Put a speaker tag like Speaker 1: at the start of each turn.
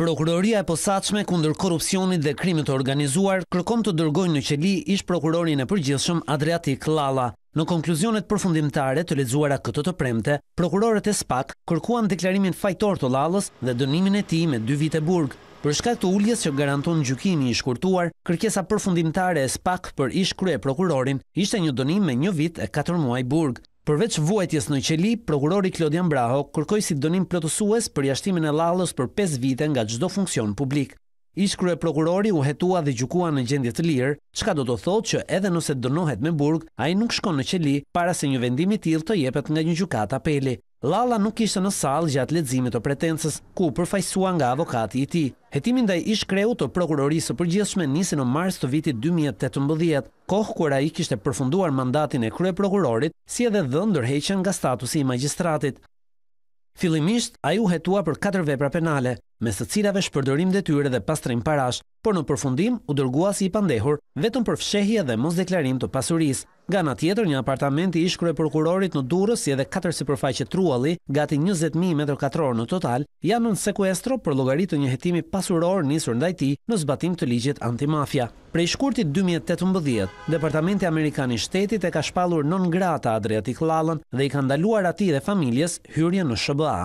Speaker 1: Prokuroria e posaçme kundër korrupsionit dhe krimit të organizuar kërkon të dërgojnë në qeli ish prokurorin e përgjithshëm Adriatik Lalla. Në konkluzionet përfundimtare të lexuara këtë të premte, prokurorët e SPAK kërkuan deklarimin fajtor të Lallës dhe dënimin e tij me 2 vite e burg. Për shkak të uljes që garanton gjykimi i shkurtuar, kërkesa përfundimtare e SPAK për ish krye prokurorin ishte një dënim me 1 vit e 4 muaj burg. Përveç vuajtjes në qeli, prokurori Klodian Braho kërkoj si donim plotësues për jashtimin e lalës për 5 vite nga gjdo funksion publik. Ishkru e prokurori u hetua dhe gjukua në gjendje të lirë, qka do të thotë që edhe nëse donohet me burg, a i nuk shkon në qeli para se një vendimi tjil të jepet nga një gjukat apeli. Lala nuk ishte në salë gjatë ledzimit të pretensës, ku përfajsua nga avokati i ti. Hetimin dhe ish kreu të prokurorisë përgjithshme nisi në mars të vitit 2018, kohë kura i kishte përfunduar mandatin e krye prokurorit, si edhe dhe ndërheqen nga statusi i magistratit. Filimisht, a ju hetua për 4 vepra penale, me së cilave shpërdërim dhe tyre dhe pastrim parash, por në përfundim u dërgua si i pandehur, vetëm për fshehje dhe mos deklarim të pasuris. Ga tjetër, një apartamenti i e prokurorit në durës si edhe 4 si përfaqet truali, gati 20.000 m2 në total, janë në sekuestro për logaritë të një jetimi pasuror njësër ndajti në zbatim të ligjit antimafia. Prej shkurtit 2018, Departamenti Amerikani shtetit e ka shpalur non grata Adriatik Lallën dhe i ka ndaluar ati dhe familjes hyrje në Shëbëa.